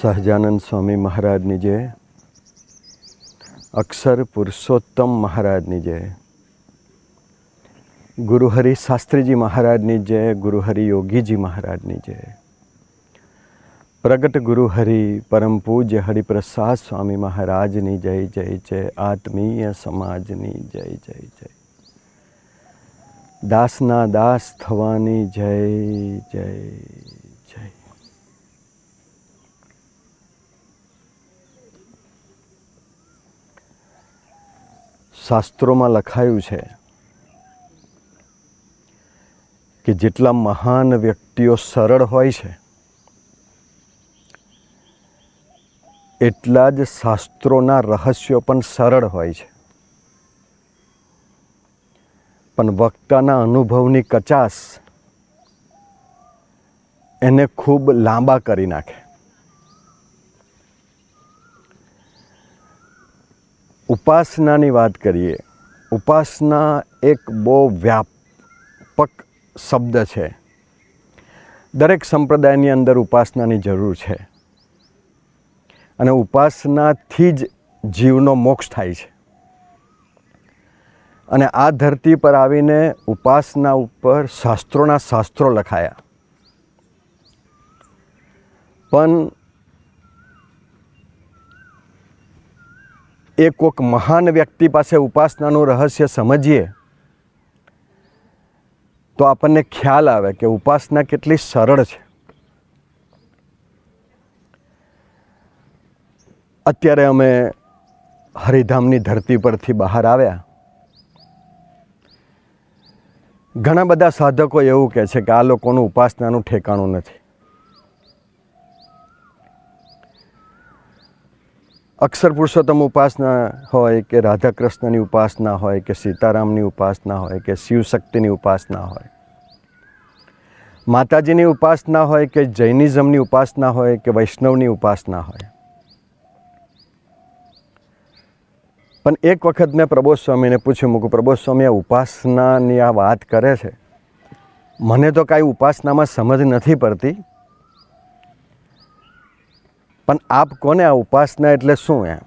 સહજાનંદ સ્વામી મહારાજની જય અક્ષર પુરુષોત્તમ મહારાજની જય ગુરુહરિ શાસ્ત્રીજી મહારાજની જય ગુરુહરિ યોગીજી મહારાજની જય પ્રગટ ગુરુહરિ પરમ પૂજ્ય હરિપ્રસાદ સ્વામી મહારાજની જય જય જય આત્મીય સમાજની જય જય જય દાસના દાસ થવાની જય જય શાસ્ત્રોમાં લખાયું છે કે જેટલા મહાન વ્યક્તિઓ સરળ હોય છે એટલા જ શાસ્ત્રોના રહસ્યો પણ સરળ હોય છે પણ વક્તાના અનુભવની કચાસ એને ખૂબ લાંબા કરી નાખે ઉપાસનાની વાત કરીએ ઉપાસના એક બહુ વ્યાપક શબ્દ છે દરેક સંપ્રદાયની અંદર ઉપાસનાની જરૂર છે અને ઉપાસનાથી જ જીવનો મોક્ષ થાય છે અને આ ધરતી પર આવીને ઉપાસના ઉપર શાસ્ત્રોના શાસ્ત્રો લખાયા પણ એ કોઈક મહાન વ્યક્તિ પાસે ઉપાસનાનું રહસ્ય સમજીએ તો આપણને ખ્યાલ આવે કે ઉપાસના કેટલી સરળ છે અત્યારે અમે હરિધામની ધરતી પરથી બહાર આવ્યા ઘણા બધા સાધકો એવું કહે છે કે આ લોકોનું ઉપાસનાનું ઠેકાણું નથી અક્ષર પુરુષોત્તમ ઉપાસના હોય કે રાધાકૃષ્ણની ઉપાસના હોય કે સીતારામની ઉપાસના હોય કે શિવશક્તિની ઉપાસના હોય માતાજીની ઉપાસના હોય કે જૈનિઝમની ઉપાસના હોય કે વૈષ્ણવની ઉપાસના હોય પણ એક વખત મેં પ્રબોધ સ્વામીને પૂછ્યું મૂકું પ્રબોધ સ્વામી આ ઉપાસનાની આ વાત કરે છે મને તો કાંઈ ઉપાસનામાં સમજ નથી પડતી પણ આપ કોને આ ઉપાસના એટલે શું એમ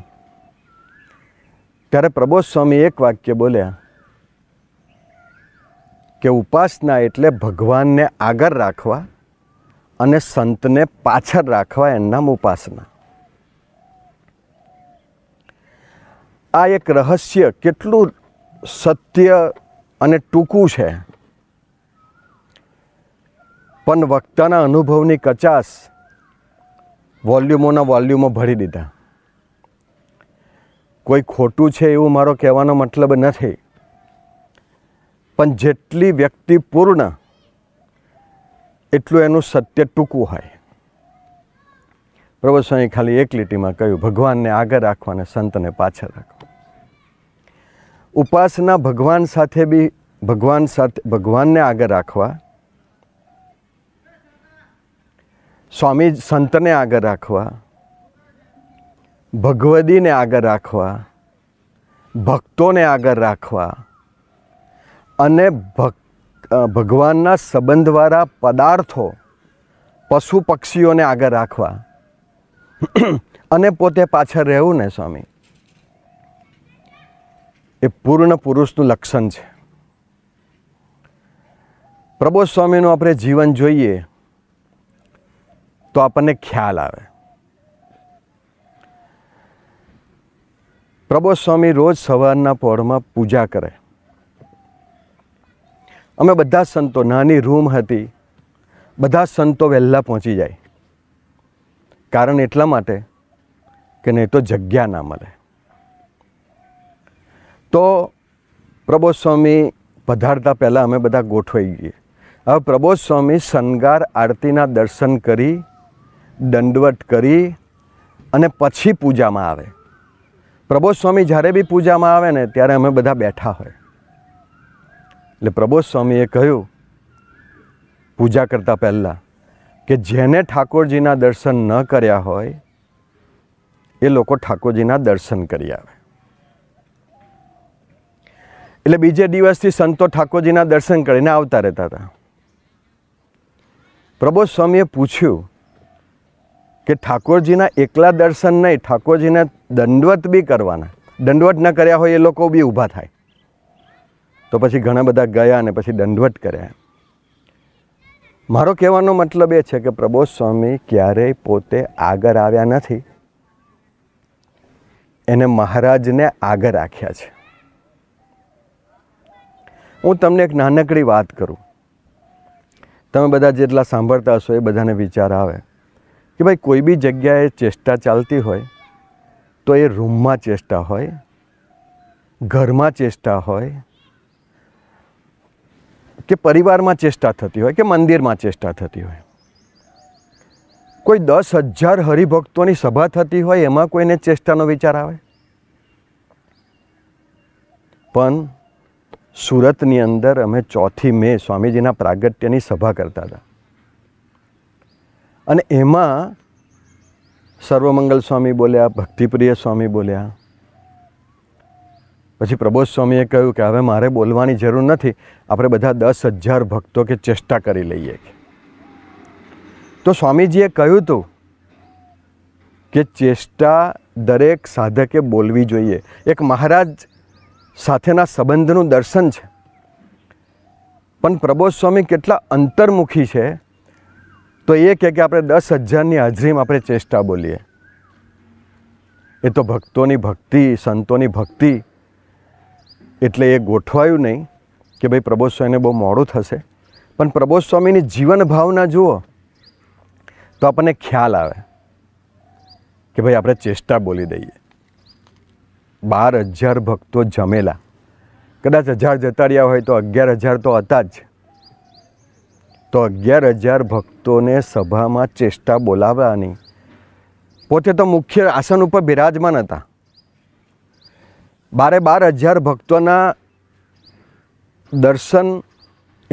ત્યારે પ્રબોધ સ્વામી એક વાક્ય બોલ્યા કે ઉપાસના એટલે ભગવાનને આગળ રાખવા અને સંતને પાછળ રાખવા એમ નામ ઉપાસના આ એક રહસ્ય કેટલું સત્ય અને ટૂંકું છે પણ વક્તાના અનુભવની કચાશ વોલ્યુમોના વોલ્યુમો ભરી દીધા કોઈ ખોટું છે એવું મારો કહેવાનો મતલબ નથી પણ જેટલી વ્યક્તિ પૂર્ણ એટલું એનું સત્ય ટૂંકું હોય પ્રભુ સ્વામી ખાલી એક લીટીમાં કહ્યું ભગવાનને આગળ રાખવાને સંતને પાછળ રાખો ઉપાસના ભગવાન સાથે બી ભગવાન સાથે ભગવાનને આગળ રાખવા સ્વામી સંતને આગળ રાખવા ભગવદીને આગળ રાખવા ભક્તોને આગળ રાખવા અને ભક્ત ભગવાનના સંબંધવાળા પદાર્થો પશુ પક્ષીઓને આગળ રાખવા અને પોતે પાછળ રહેવું ને સ્વામી એ પૂર્ણ પુરુષનું લક્ષણ છે પ્રબોધ સ્વામીનું આપણે જીવન જોઈએ તો આપણને ખ્યાલ આવે પ્રબોધ સ્વામી રોજ સવારના પહોળમાં પૂજા કરે અમે બધા સંતો નાની રૂમ હતી બધા સંતો વહેલા પહોંચી જાય કારણ એટલા માટે કે નહીં તો જગ્યા ના મળે તો પ્રબોધ સ્વામી પધારતા પહેલાં અમે બધા ગોઠવાઈ ગઈએ હવે પ્રબોધ સ્વામી શણગાર આરતીના દર્શન કરી દંડવટ કરી અને પછી પૂજામાં આવે પ્રબોધ સ્વામી જ્યારે બી પૂજામાં આવે ને ત્યારે અમે બધા બેઠા હોય એટલે પ્રબોધ સ્વામીએ કહ્યું પૂજા કરતાં પહેલાં કે જેને ઠાકોરજીના દર્શન ન કર્યા હોય એ લોકો ઠાકોરજીના દર્શન કરી આવે એટલે બીજે દિવસથી સંતો ઠાકોરજીના દર્શન કરીને આવતા રહેતા હતા પ્રબોધ સ્વામીએ પૂછ્યું કે ઠાકોરજીના એકલા દર્શન નહીં ઠાકોરજીને દંડવત બી કરવાના દંડવત ન કર્યા હોય એ લોકો બી ઊભા થાય તો પછી ઘણા બધા ગયા અને પછી દંડવત કર્યા મારો કહેવાનો મતલબ એ છે કે પ્રબોધ સ્વામી ક્યારેય પોતે આગળ આવ્યા નથી એને મહારાજને આગળ રાખ્યા છે હું તમને એક નાનકડી વાત કરું તમે બધા જેટલા સાંભળતા હશો એ બધાને વિચાર આવે કે ભાઈ કોઈ બી જગ્યાએ ચેષ્ટા ચાલતી હોય તો એ રૂમમાં ચેષ્ટા હોય ઘરમાં ચેષ્ટા હોય કે પરિવારમાં ચેષ્ટા થતી હોય કે મંદિરમાં ચેષ્ટા થતી હોય કોઈ દસ હજાર હરિભક્તોની સભા થતી હોય એમાં કોઈને ચેષ્ટાનો વિચાર આવે પણ સુરતની અંદર અમે ચોથી મે સ્વામીજીના પ્રાગટ્યની સભા કરતા હતા અને એમાં સર્વમંગલ સ્વામી બોલ્યા ભક્તિપ્રિય સ્વામી બોલ્યા પછી પ્રબોધ સ્વામીએ કહ્યું કે હવે મારે બોલવાની જરૂર નથી આપણે બધા 10000 ભક્તો કે ચેષ્ટા કરી લઈએ તો સ્વામીજીએ કહ્યું તો કે ચેષ્ટા દરેક સાધકે બોલવી જોઈએ એક મહારાજ સાથેના સંબંધનું દર્શન છે પણ પ્રબોધ સ્વામી કેટલા અંતર્મુખી છે તો એ કહે કે આપણે દસ હજારની હાજરીમાં આપણે ચેષ્ટા બોલીએ એ તો ભક્તોની ભક્તિ સંતોની ભક્તિ એટલે એ ગોઠવાયું નહીં કે ભાઈ પ્રબોધ સ્વામીને બહુ મોડું થશે પણ પ્રબોધ સ્વામીની જીવન ભાવના જુઓ તો આપણને ખ્યાલ આવે કે ભાઈ આપણે ચેષ્ટા બોલી દઈએ બાર હજાર ભક્તો જમેલા કદાચ હજાર જતા રહ્યા હોય તો અગિયાર હજાર તો હતા જ તો અગિયાર હજાર ભક્તોને સભામાં ચેષ્ટા બોલાવવાની પોતે તો મુખ્ય આસન ઉપર બિરાજમાન હતા બારે બાર હજાર ભક્તોના દર્શન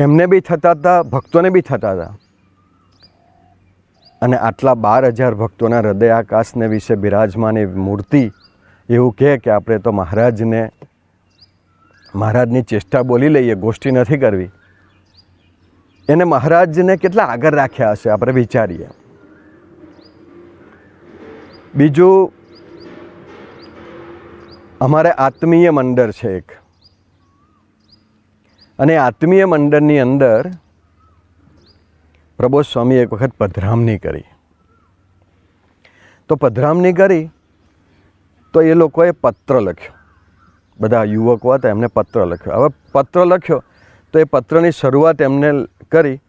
એમને બી થતા હતા ભક્તોને બી થતા હતા અને આટલા બાર હજાર ભક્તોના હૃદય આકાશને વિશે બિરાજમાન મૂર્તિ એવું કહે કે આપણે તો મહારાજને મહારાજની ચેષ્ટા બોલી લઈએ ગોષ્ઠી નથી કરવી એને મહારાજને કેટલા આગળ રાખ્યા હશે આપણે વિચારીએ બીજું અમારે આત્મીય મંડળ છે એક અને આત્મીય મંડળની અંદર પ્રબોધ સ્વામી એક વખત પધરામણી કરી તો પધરામણી કરી તો એ લોકોએ પત્ર લખ્યો બધા યુવકો હતા એમને પત્ર લખ્યો હવે પત્ર લખ્યો તો એ પત્રની શરૂઆત એમને કરી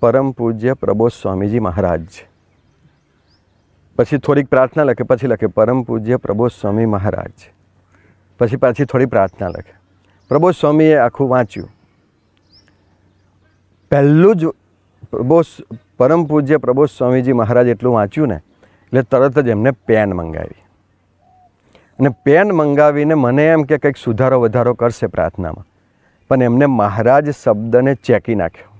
પરમ પૂજ્ય પ્રબોધ સ્વામીજી મહારાજ પછી થોડીક પ્રાર્થના લખે પછી લખે પરમ પૂજ્ય પ્રબોધ સ્વામી મહારાજ પછી પાછી થોડી પ્રાર્થના લખે પ્રબોધ સ્વામીએ આખું વાંચ્યું પહેલું જ પ્રબોધ પરમ પૂજ્ય પ્રબોધ સ્વામીજી મહારાજ એટલું વાંચ્યું ને એટલે તરત જ એમને પેન મંગાવી અને પેન મંગાવીને મને એમ કે કંઈક સુધારો વધારો કરશે પ્રાર્થનામાં પણ એમને મહારાજ શબ્દને ચેકી નાખ્યો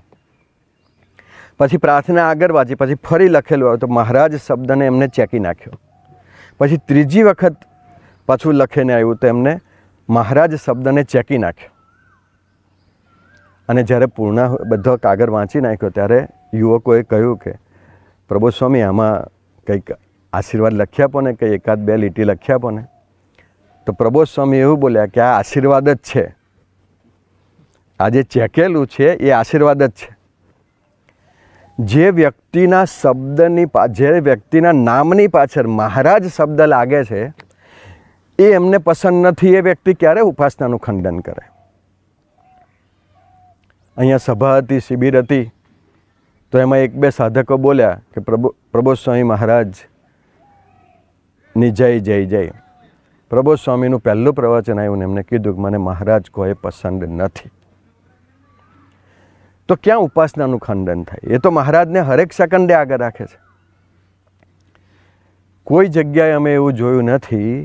પછી પ્રાર્થના આગળ વાંચી પછી ફરી લખેલું આવ્યું તો મહારાજ શબ્દને એમને ચેકી નાખ્યો પછી ત્રીજી વખત પાછું લખીને આવ્યું તો એમને મહારાજ શબ્દને ચેકી નાખ્યો અને જ્યારે પૂર્ણ બધો કાગળ વાંચી નાખ્યો ત્યારે યુવકોએ કહ્યું કે પ્રભુ સ્વામી આમાં કંઈક આશીર્વાદ લખ્યા આપો ને કંઈ એકાદ બે લીટી લખ્યા પોને તો પ્રભો સ્વામી એવું બોલ્યા કે આ આશીર્વાદ જ છે આ જે ચેકેલું છે એ આશીર્વાદ જ છે જે વ્યક્તિના શબ્દની જે વ્યક્તિના નામની પાછળ મહારાજ શબ્દ લાગે છે એ એમને પસંદ નથી એ વ્યક્તિ ક્યારે ઉપાસનાનું ખંડન કરે અહીંયા સભા હતી શિબિર હતી તો એમાં એક બે સાધકો બોલ્યા કે પ્રભુ પ્રભો સ્વામી મહારાજની જય જય જય પ્રભો સ્વામીનું પહેલું પ્રવચન આવ્યું ને એમને કીધું કે મને મહારાજ કોઈ પસંદ નથી તો ક્યાં ઉપાસનાનું ખંડન થાય એ તો મહારાજને હરેક સેકન્ડે આગળ રાખે છે કોઈ જગ્યાએ અમે એવું જોયું નથી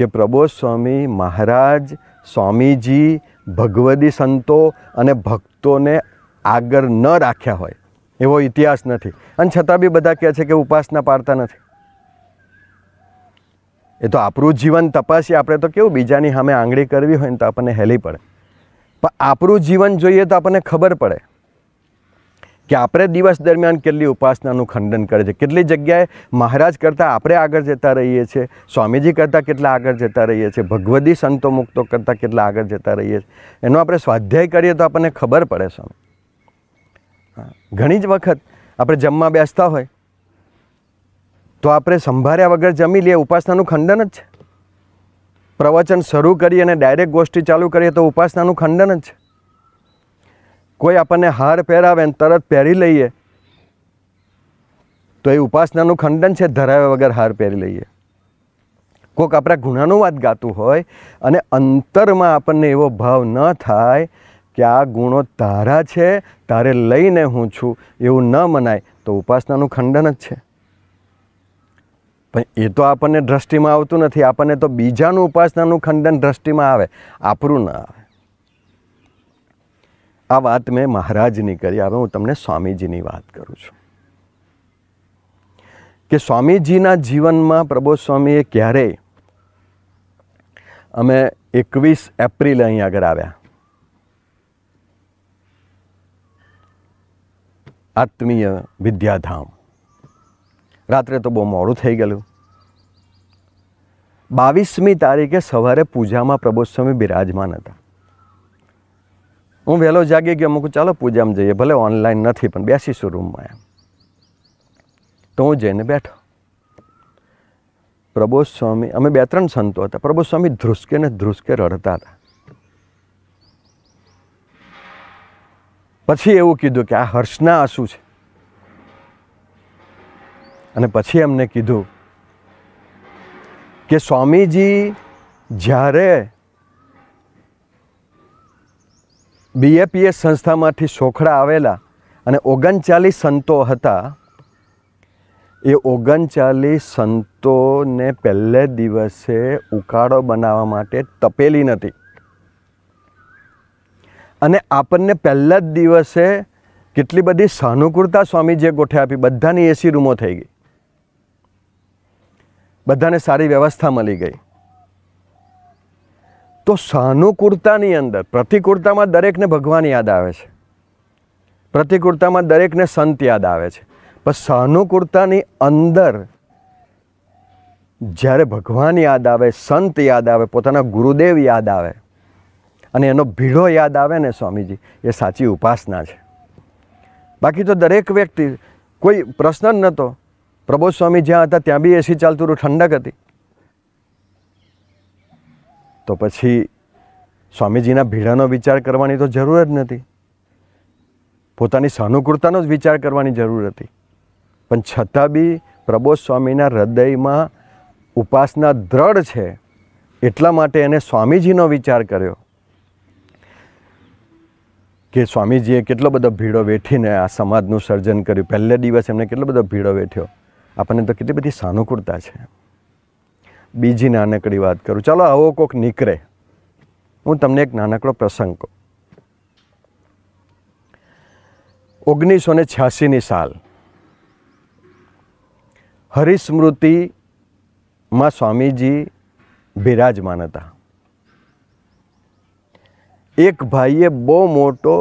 કે પ્રબોધ સ્વામી મહારાજ સ્વામીજી ભગવદી સંતો અને ભક્તોને આગળ ન રાખ્યા હોય એવો ઇતિહાસ નથી અને છતાં બી બધા કહે છે કે ઉપાસના પાડતા નથી એ તો આપણું જીવન તપાસી આપણે તો કેવું બીજાની સામે આંગળી કરવી હોય ને તો આપણને હેલી પડે પણ આપણું જીવન જોઈએ તો આપણને ખબર પડે કે આપણે દિવસ દરમિયાન કેટલી ઉપાસનાનું ખંડન કરે છે કેટલી જગ્યાએ મહારાજ કરતાં આપણે આગળ જતા રહીએ છીએ સ્વામીજી કરતાં કેટલા આગળ જતા રહીએ છીએ ભગવદી સંતો મુક્તો કરતાં કેટલા આગળ જતા રહીએ છીએ એનો આપણે સ્વાધ્યાય કરીએ તો આપણને ખબર પડે સ્વામી ઘણી જ વખત આપણે જમવા બેસતા હોય તો આપણે સંભાર્યા વગર જમી લઈએ ઉપાસનાનું ખંડન જ છે પ્રવચન શરૂ કરીએ અને ડાયરેક્ટ ગોષ્ઠી ચાલુ કરીએ તો ઉપાસનાનું ખંડન જ છે કોઈ આપણને હાર પહેરાવે ને તરત પહેરી લઈએ તો એ ઉપાસનાનું ખંડન છે ધરાવ્યા વગર હાર પહેરી લઈએ કોઈક આપણા ગુણાનું વાત ગાતું હોય અને અંતરમાં આપણને એવો ભાવ ન થાય કે આ ગુણો તારા છે તારે લઈને હું છું એવું ન મનાય તો ઉપાસનાનું ખંડન જ છે પણ એ તો આપણને દ્રષ્ટિમાં આવતું નથી આપણને તો બીજાનું ઉપાસનાનું ખંડન દ્રષ્ટિમાં આવે આપણું ના આવે આ વાત મેં મહારાજની કરી હવે હું તમને સ્વામીજીની વાત કરું છું કે સ્વામીજીના જીવનમાં પ્રબોધ સ્વામીએ ક્યારેય અમે એકવીસ એપ્રિલ અહીં આગળ આવ્યા આત્મીય વિદ્યાધામ રાત્રે તો બહુ મોડું થઈ ગયેલું બાવીસમી તારીખે સવારે પૂજામાં પ્રભુસ્વામી બિરાજમાન હતા હું વહેલો જાગી ગયો અમુક ચાલો પૂજામાં જઈએ ભલે ઓનલાઈન નથી પણ બેસીશું રૂમમાં એમ તો હું જઈને બેઠો પ્રબોધ સ્વામી અમે બે ત્રણ સંતો હતા પ્રબોધ સ્વામી ધ્રુસકે ને ધ્રુસકે રડતા હતા પછી એવું કીધું કે આ હર્ષના આંસુ છે અને પછી એમને કીધું કે સ્વામીજી જ્યારે બીએપીએસ સંસ્થામાંથી સોખડા આવેલા અને ઓગણચાલીસ સંતો હતા એ ઓગણચાલીસ સંતોને પહેલે દિવસે ઉકાળો બનાવવા માટે તપેલી નથી અને આપણને પહેલા જ દિવસે કેટલી બધી સાનુકૂળતા સ્વામીજીએ ગોઠવી આપી બધાની એસી રૂમો થઈ ગઈ બધાને સારી વ્યવસ્થા મળી ગઈ તો સાનુકૂળતાની અંદર પ્રતિકૂળતામાં દરેકને ભગવાન યાદ આવે છે પ્રતિકૂળતામાં દરેકને સંત યાદ આવે છે પણ સાનુકૂળતાની અંદર જ્યારે ભગવાન યાદ આવે સંત યાદ આવે પોતાના ગુરુદેવ યાદ આવે અને એનો ભીડો યાદ આવે ને સ્વામીજી એ સાચી ઉપાસના છે બાકી તો દરેક વ્યક્તિ કોઈ પ્રશ્ન જ નહોતો પ્રબોધ સ્વામી જ્યાં હતા ત્યાં બી એસી ચાલતું હતું ઠંડક હતી તો પછી સ્વામીજીના ભીડાનો વિચાર કરવાની તો જરૂર જ નથી પોતાની સાનુકૂળતાનો જ વિચાર કરવાની જરૂર હતી પણ છતાં બી પ્રબોધ સ્વામીના હૃદયમાં ઉપાસના દ્રઢ છે એટલા માટે એને સ્વામીજીનો વિચાર કર્યો કે સ્વામીજીએ કેટલો બધો ભીડો વેઠીને આ સમાજનું સર્જન કર્યું પહેલે દિવસ એમને કેટલો બધો ભીડો વેઠ્યો આપણને તો કેટલી બધી સાનુકૂળતા છે બીજી નાનકડી વાત કરું ચાલો આવો કોક નીકળે હું તમને એક નાનકડો પ્રસંગ કહું ઓગણીસો ને છ્યાસીની સાલ હરિસ્મૃતિમાં સ્વામીજી બિરાજમાન હતા એક ભાઈએ બહુ મોટો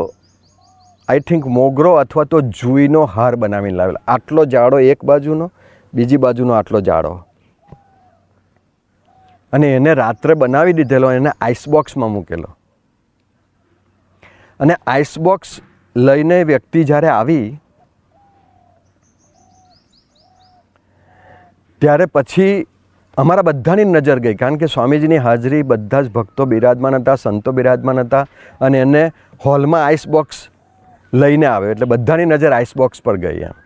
આઈ થિંક મોગરો અથવા તો જુઈનો હાર બનાવીને લાવેલો આટલો જાડો એક બાજુનો બીજી બાજુનો આટલો જાડો અને એને રાત્રે બનાવી દીધેલો એને આઈસબોક્સમાં મૂકેલો અને આઈસબોક્સ લઈને વ્યક્તિ જ્યારે આવી ત્યારે પછી અમારા બધાની નજર ગઈ કારણ કે સ્વામીજીની હાજરી બધા જ ભક્તો બિરાજમાન હતા સંતો બિરાજમાન હતા અને એને હોલમાં આઈસબોક્સ લઈને આવ્યો એટલે બધાની નજર આઈસબોક્સ પર ગઈ એમ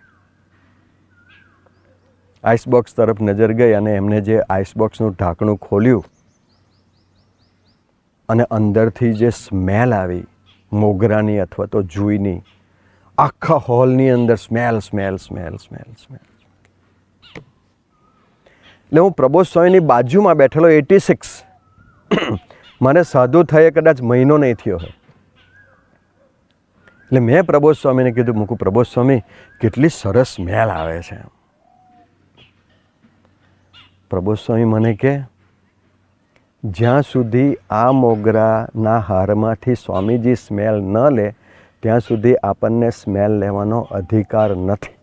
આઈસબોક્સ તરફ નજર ગઈ અને એમણે જે આઈસબોક્સનું ઢાંકણું ખોલ્યું અને અંદરથી જે સ્મેલ આવી મોગરાની અથવા તો જુઈની આખા હોલની અંદર smell smell smell smell smell એટલે હું પ્રબોધ સ્વામીની બાજુમાં બેઠેલો એટી સિક્સ મારે સાધુ થયે કદાચ મહિનો નહીં થયો હોય એટલે મેં પ્રબોધ સ્વામીને કીધું મૂકું પ્રબોધ સ્વામી કેટલી સરસ સ્મેલ આવે છે એમ પ્રબોધ સ્વામી મને કે જ્યાં સુધી આ મોગરાના હારમાંથી સ્વામીજી સ્મેલ ન લે ત્યાં સુધી આપણને સ્મેલ લેવાનો અધિકાર નથી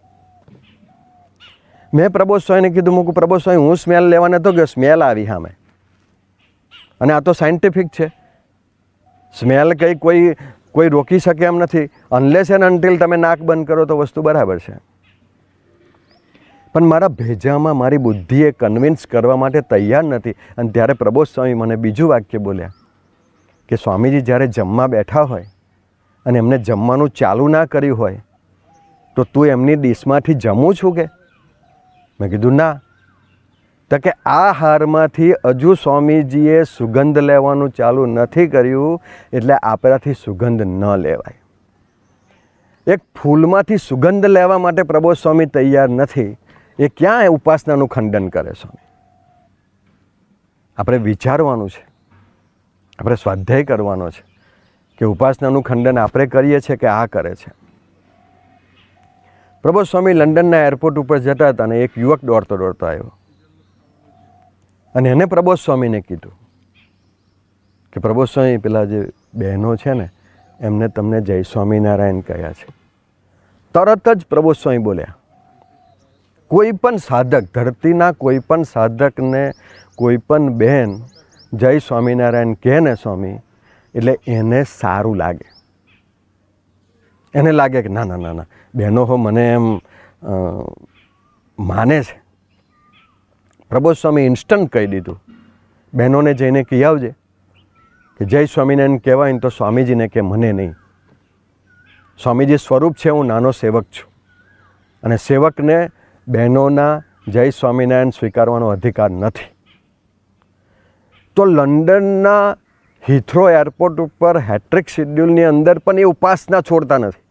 મેં પ્રબોધ સ્વામીને કીધું મૂકું પ્રબોધ સ્વામી હું સ્મેલ લેવાને તો ગયો સ્મેલ આવી સામે અને આ તો સાયન્ટિફિક છે સ્મેલ કંઈ કોઈ કોઈ રોકી શકે એમ નથી અનલેસ એન્ડ અન્ટિલ તમે નાક બંધ કરો તો વસ્તુ બરાબર છે પણ મારા ભેજામાં મારી બુદ્ધિએ કન્વિન્સ કરવા માટે તૈયાર નથી અને ત્યારે પ્રબોધ સ્વામી મને બીજું વાક્ય બોલ્યા કે સ્વામીજી જ્યારે જમવા બેઠા હોય અને એમને જમવાનું ચાલુ ના કર્યું હોય તો તું એમની ડીશમાંથી જમું છું કે મેં કીધું ના તો કે આ હારમાંથી હજુ સ્વામીજીએ સુગંધ લેવાનું ચાલુ નથી કર્યું એટલે આપણાથી સુગંધ ન લેવાય એક ફૂલમાંથી સુગંધ લેવા માટે પ્રબોધ સ્વામી તૈયાર નથી એ ક્યાં ઉપાસનાનું ખંડન કરે સ્વામી આપણે વિચારવાનું છે આપણે સ્વાધ્યાય કરવાનો છે કે ઉપાસનાનું ખંડન આપણે કરીએ છીએ કે આ કરે છે પ્રબોધ સ્વામી લંડનના એરપોર્ટ ઉપર જતા હતા અને એક યુવક દોડતો દોડતો આવ્યો અને એને પ્રબોધ સ્વામીને કીધું કે પ્રબોધ સ્વામી પેલા જે બહેનો છે ને એમને તમને જય સ્વામિનારાયણ કહ્યા છે તરત જ પ્રબોધ સ્વામી બોલ્યા કોઈ પણ સાધક ધરતીના કોઈ પણ સાધકને કોઈ પણ બહેન જય સ્વામિનારાયણ કહે ને સ્વામી એટલે એને સારું લાગે એને લાગે કે ના ના ના ના બહેનો હો મને એમ માને છે પ્રબોધ સ્વામી ઇન્સ્ટન્ટ કહી દીધું બહેનોને જઈને કહી આવજે કે જય સ્વામિનારાયણ કહેવાય તો સ્વામીજીને કે મને નહીં સ્વામીજી સ્વરૂપ છે હું નાનો સેવક છું અને સેવકને બહેનોના જય સ્વામિનારાયણ સ્વીકારવાનો અધિકાર નથી તો લંડનના હિથ્રો એરપોર્ટ ઉપર હેટ્રિક શિડ્યુલની અંદર પણ એ ઉપાસના છોડતા નથી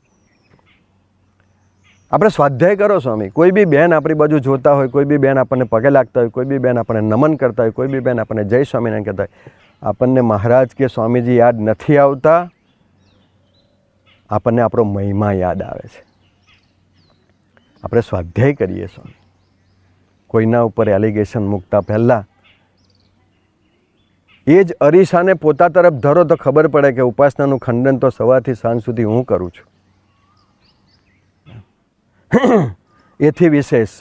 આપણે સ્વાધ્યાય કરો સ્વામી કોઈ બી બેન આપણી બાજુ જોતા હોય કોઈ બી બેન આપણને પગે લાગતા હોય કોઈ બી બેન આપણને નમન કરતા હોય કોઈ બી બેન આપણને જય સ્વામિનારાયણ કહેતા હોય આપણને મહારાજ કે સ્વામીજી યાદ નથી આવતા આપણને આપણો મહિમા યાદ આવે છે આપણે સ્વાધ્યાય કરીએ સ્વામી કોઈના ઉપર એલિગેશન મૂકતા પહેલાં એ જ અરીસાને પોતા તરફ ધરો તો ખબર પડે કે ઉપાસનાનું ખંડન તો સવારથી સાંજ સુધી હું કરું છું એથી વિશેષ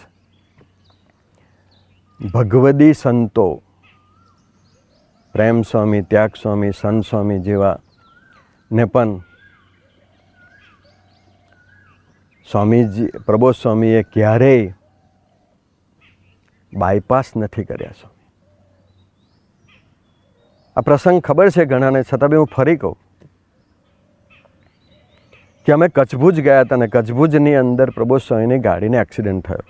ભગવદી સંતો પ્રેમ સ્વામી ત્યાગ સ્વામી સંત સ્વામી જેવા ને પણ સ્વામીજી પ્રબોધ સ્વામીએ ક્યારેય બાયપાસ નથી કર્યા છો આ પ્રસંગ ખબર છે ઘણાને છતાં બી હું ફરી કહું કે અમે કચ્છભુજ ગયા હતા અને કચ્છભુજની અંદર પ્રબોધ સ્વામીની ગાડીને એક્સિડન્ટ થયો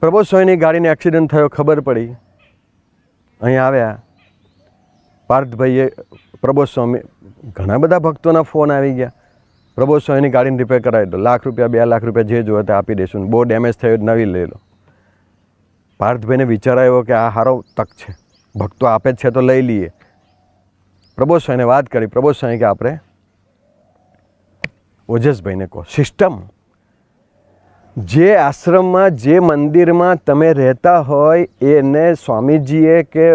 પ્રબોધ સ્વામીની ગાડીને એક્સિડન્ટ થયો ખબર પડી અહીં આવ્યા પાર્થભાઈએ પ્રબોધ સ્વામી ઘણા બધા ભક્તોના ફોન આવી ગયા પ્રબોધ એની ગાડીને રિપેર કરાવી દો લાખ રૂપિયા બે લાખ રૂપિયા જે જોઈએ તે આપી દેશું બહુ ડેમેજ થયું નવી લઈ લો પાર્થભાઈને વિચાર આવ્યો કે આ સારો તક છે ભક્તો આપે જ છે તો લઈ લઈએ પ્રબોધ સ્વાઈને વાત કરી પ્રબોધ સ્વાઈ કે આપણે ઓજસભાઈને કહો સિસ્ટમ જે આશ્રમમાં જે મંદિરમાં તમે રહેતા હોય એને સ્વામીજીએ કે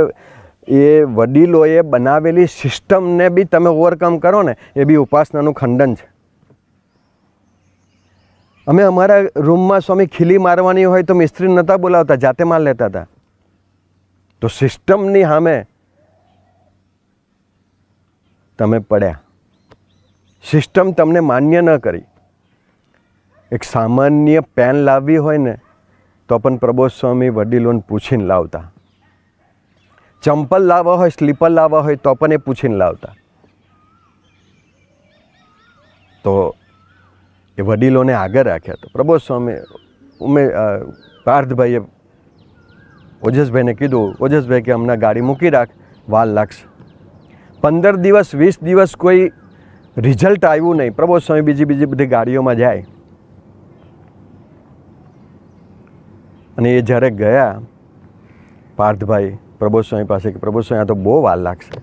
એ વડીલોએ બનાવેલી સિસ્ટમને બી તમે ઓવરકમ કરો ને એ બી ઉપાસનાનું ખંડન છે અમે અમારા રૂમમાં સ્વામી ખીલી મારવાની હોય તો મિસ્ત્રી નહોતા બોલાવતા જાતે માલ લેતા હતા તો સિસ્ટમની સામે તમે પડ્યા સિસ્ટમ તમને માન્ય ન કરી એક સામાન્ય પેન લાવવી હોય ને તો પણ પ્રબોધ સ્વામી વડીલોને પૂછીને લાવતા ચંપલ લાવવા હોય સ્લીપર લાવવા હોય તો પણ એ પૂછીને લાવતા તો વડીલોને આગે રાખ્યા તો પ્રબોત સ્વામી ઉમે પાર્દભાઈ ઓજસભાઈને કીધું ઓજસભાઈ કે આમના ગાડી મૂકી રાખ વાલ લક્ષ 15 દિવસ 20 દિવસ કોઈ રિઝલ્ટ આયુ નહી પ્રબોત સ્વામી બીજી બીજી બધી ગાડીઓમાં જાય અને એ જારે ગયા પાર્દભાઈ પ્રબોત સ્વામી પાસે કે પ્રબોત સ્વામી આ તો બો વાલ લક્ષ છે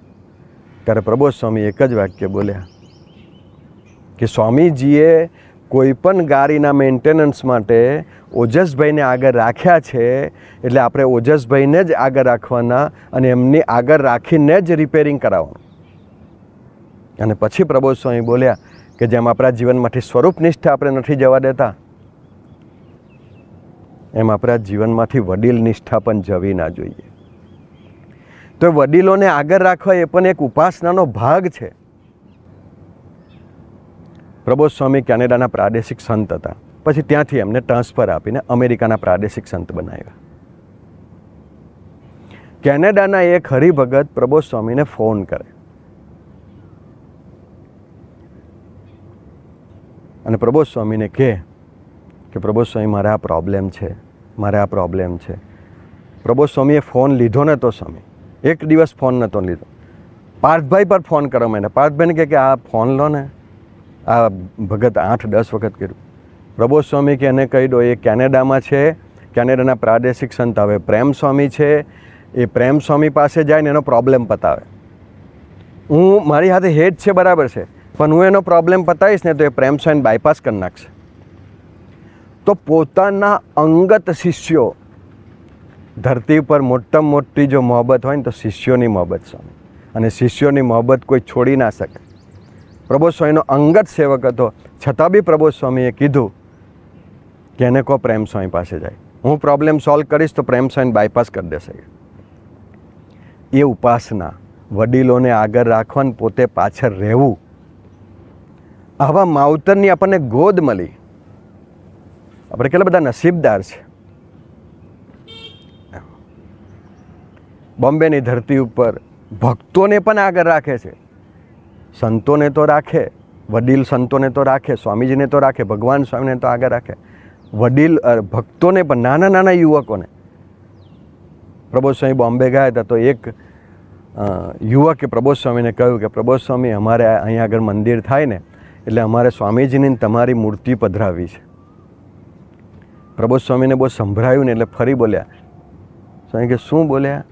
ત્યારે પ્રબોત સ્વામી એક જ વાક્ય બોલ્યા કે સ્વામી જીએ કોઈપણ ગાડીના મેન્ટેનન્સ માટે ઓજસભાઈને આગળ રાખ્યા છે એટલે આપણે ઓજસભાઈને જ આગળ રાખવાના અને એમની આગળ રાખીને જ રિપેરિંગ કરાવવાનું અને પછી પ્રબોધ સ્વામી બોલ્યા કે જેમ આપણા જીવનમાંથી સ્વરૂપ નિષ્ઠા આપણે નથી જવા દેતા એમ આપણા જીવનમાંથી વડીલ નિષ્ઠા પણ જવી ના જોઈએ તો વડીલોને આગળ રાખવા એ પણ એક ઉપાસનાનો ભાગ છે પ્રબોધ સ્વામી કેનેડાના પ્રાદેશિક સંત હતા પછી ત્યાંથી એમને ટ્રાન્સફર આપીને અમેરિકાના પ્રાદેશિક સંત બનાવ્યા કેનેડાના એક હરિભગત પ્રબોધ સ્વામીને ફોન કરે અને પ્રબોધ સ્વામીને કહે કે પ્રબોધ સ્વામી મારે આ પ્રોબ્લેમ છે મારે આ પ્રોબ્લેમ છે પ્રબોધ સ્વામીએ ફોન લીધો નહોતો સ્વામી એક દિવસ ફોન નહોતો લીધો પાર્થભાઈ પર ફોન કરો મને પાર્થભાઈને કહે કે આ ફોન લો ને આ ભગત આઠ દસ વખત કર્યું પ્રબોધ સ્વામી કે એને કહી દો એ કેનેડામાં છે કેનેડાના પ્રાદેશિક સંત હવે પ્રેમ સ્વામી છે એ પ્રેમ સ્વામી પાસે જાય ને એનો પ્રોબ્લેમ પતાવે હું મારી સાથે હેડ છે બરાબર છે પણ હું એનો પ્રોબ્લેમ પતાવીશ ને તો એ પ્રેમ સ્વામી બાયપાસ કરી નાખશે તો પોતાના અંગત શિષ્યો ધરતી પર મોટામાં મોટી જો મોહબત હોય ને તો શિષ્યોની મોહબત સામે અને શિષ્યોની મોહબત કોઈ છોડી ના શકે પ્રબોધ સ્વામીનો અંગત સેવક હતો છતાં બી પ્રબોધ સ્વામીએ કીધું કે એને કહો પ્રેમ સ્વામી પાસે જાય હું પ્રોબ્લેમ સોલ્વ કરીશ તો પ્રેમ સ્વામી બાયપાસ કરી દેશે એ ઉપાસના વડીલોને આગળ રાખવાનું પોતે પાછળ રહેવું આવા માવતરની આપણને ગોદ મળી આપણે કેટલા બધા નસીબદાર છે બોમ્બેની ધરતી ઉપર ભક્તોને પણ આગળ રાખે છે સંતોને તો રાખે વડીલ સંતોને તો રાખે સ્વામીજીને તો રાખે ભગવાન સ્વામીને તો આગળ રાખે વડીલ ભક્તોને પણ નાના નાના યુવકોને પ્રબોધ સ્વામી બોમ્બે ગયા હતા તો એક યુવકે પ્રબોધ સ્વામીને કહ્યું કે પ્રબોધ સ્વામી અમારે અહીંયા આગળ મંદિર થાય ને એટલે અમારે સ્વામીજીની તમારી મૂર્તિ પધરાવી છે પ્રબોધ સ્વામીને બહુ સંભળાયું ને એટલે ફરી બોલ્યા સ્વામી કે શું બોલ્યા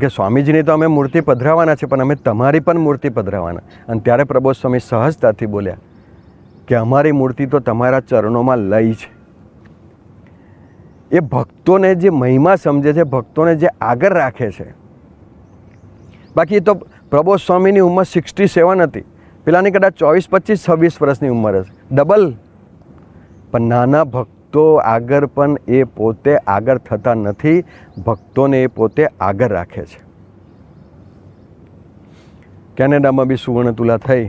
તો કે સ્વામીજીની તો અમે મૂર્તિ પધરાવાના છે પણ અમે તમારી પણ મૂર્તિ પધરાવાના અને ત્યારે પ્રબોધ સ્વામી સહજતાથી બોલ્યા કે અમારી મૂર્તિ તો તમારા ચરણોમાં લઈ છે એ ભક્તોને જે મહિમા સમજે છે ભક્તોને જે આગળ રાખે છે બાકી એ તો પ્રબોધ સ્વામીની ઉંમર સિક્સટી સેવન હતી પેલાની કદાચ ચોવીસ પચીસ છવ્વીસ વર્ષની ઉંમર હશે ડબલ પણ નાના ભક્ત ભક્તો આગળ પણ એ પોતે આગળ થતા નથી ભક્તોને એ પોતે આગળ રાખે છે કેનેડામાં બી સુવર્ણ તુલા થઈ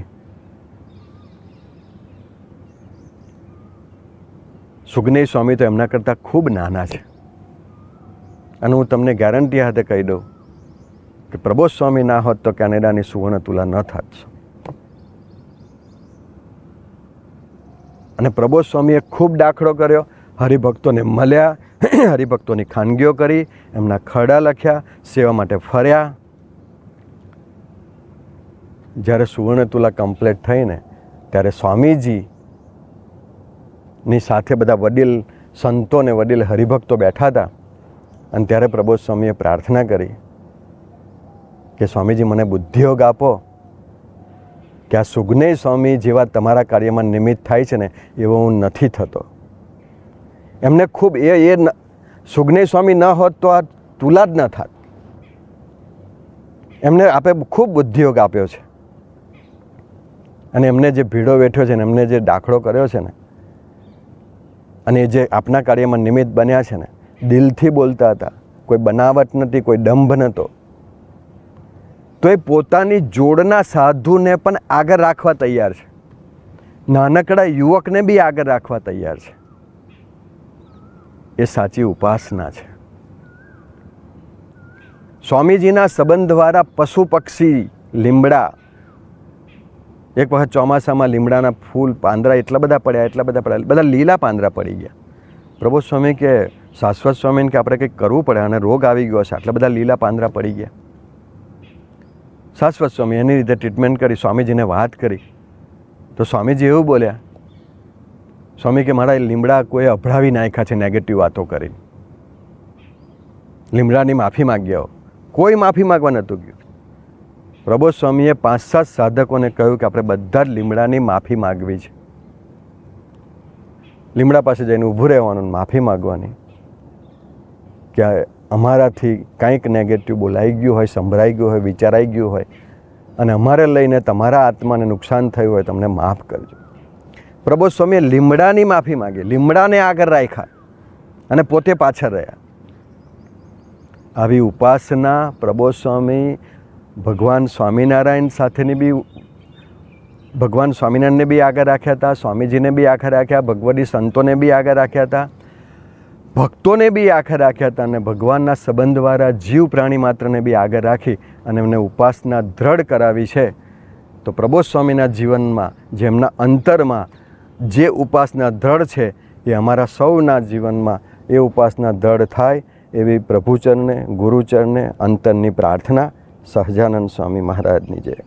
સુગ્નેય સ્વામી તો એમના કરતાં ખૂબ નાના છે અને હું તમને ગેરંટી હાથે કહી દઉં કે પ્રબોધ સ્વામી ના હોત તો કેનેડાની સુવર્ણ તુલા ન થાત અને પ્રબોધ સ્વામીએ ખૂબ દાખલો કર્યો હરિભક્તોને મળ્યા હરિભક્તોની ખાનગીઓ કરી એમના ખરડા લખ્યા સેવા માટે ફર્યા જ્યારે સુવર્ણતુલા કમ્પ્લેટ થઈને ત્યારે સ્વામીજીની સાથે બધા વડીલ સંતોને વડીલ હરિભક્તો બેઠા હતા અને ત્યારે પ્રબોધ સ્વામીએ પ્રાર્થના કરી કે સ્વામીજી મને બુદ્ધિયોગ આપો કે આ સુગ્નેય સ્વામી જેવા તમારા કાર્યમાં નિમિત્ત થાય છે ને એવો હું નથી થતો એમને ખૂબ એ એ સુગ્નેય સ્વામી ન હોત તો આ તુલા જ ન થાત એમને આપે ખૂબ બુદ્ધિયોગ આપ્યો છે અને એમને જે ભીડો બેઠ્યો છે ને એમને જે દાખલો કર્યો છે ને અને જે આપના કાર્યમાં નિમિત્ત બન્યા છે ને દિલથી બોલતા હતા કોઈ બનાવટ નથી કોઈ દંભ નહોતો તો એ પોતાની જોડના સાધુને પણ આગળ રાખવા તૈયાર છે નાનકડા યુવકને બી આગળ રાખવા તૈયાર છે એ સાચી ઉપાસના છે સ્વામીજીના સંબંધ દ્વારા પશુ પક્ષી લીમડા એક વખત ચોમાસામાં લીમડાના ફૂલ પાંદરા એટલા બધા પડ્યા એટલા બધા પડ્યા બધા લીલા પાંદરા પડી ગયા પ્રભુ સ્વામી કે શાશ્વત સ્વામીને કે આપણે કંઈક કરવું પડે અને રોગ આવી ગયો છે આટલા બધા લીલા પાંદરા પડી ગયા શાશ્વત સ્વામી એની રીતે ટ્રીટમેન્ટ કરી સ્વામીજીને વાત કરી તો સ્વામીજી એવું બોલ્યા સ્વામી કે મારા એ લીમડા કોઈ અભળાવી નાખ્યા છે નેગેટિવ વાતો કરી લીમડાની માફી માગ્યા કોઈ માફી માગવા નહોતું ગયું પ્રભો સ્વામીએ પાંચ સાત સાધકોને કહ્યું કે આપણે બધા જ લીમડાની માફી માગવી છે લીમડા પાસે જઈને ઊભું રહેવાનું માફી માગવાની કે અમારાથી કંઈક નેગેટિવ બોલાઈ ગયું હોય સંભળાઈ ગયું હોય વિચારાઈ ગયું હોય અને અમારે લઈને તમારા આત્માને નુકસાન થયું હોય તમને માફ કરજો પ્રબોધ સ્વામીએ લીમડાની માફી માગી લીમડાને આગળ રાખ્યા અને પોતે પાછળ રહ્યા આવી ઉપાસના પ્રબોધ સ્વામી ભગવાન સ્વામિનારાયણ સાથેની બી ભગવાન સ્વામિનારાયણને બી આગળ રાખ્યા હતા સ્વામીજીને બી આગળ રાખ્યા ભગવદી સંતોને બી આગળ રાખ્યા હતા ભક્તોને બી આખા રાખ્યા હતા અને ભગવાનના સંબંધવાળા જીવ પ્રાણી માત્રને બી આગળ રાખી અને એમને ઉપાસના દ્રઢ કરાવી છે તો પ્રબોધ સ્વામીના જીવનમાં જેમના અંતરમાં જે ઉપાસના દળ છે એ અમારા સૌના જીવનમાં એ ઉપાસના ધડ થાય એવી પ્રભુચરને ગુરુચરને અંતરની પ્રાર્થના સહજાનંદ સ્વામી મહારાજની જય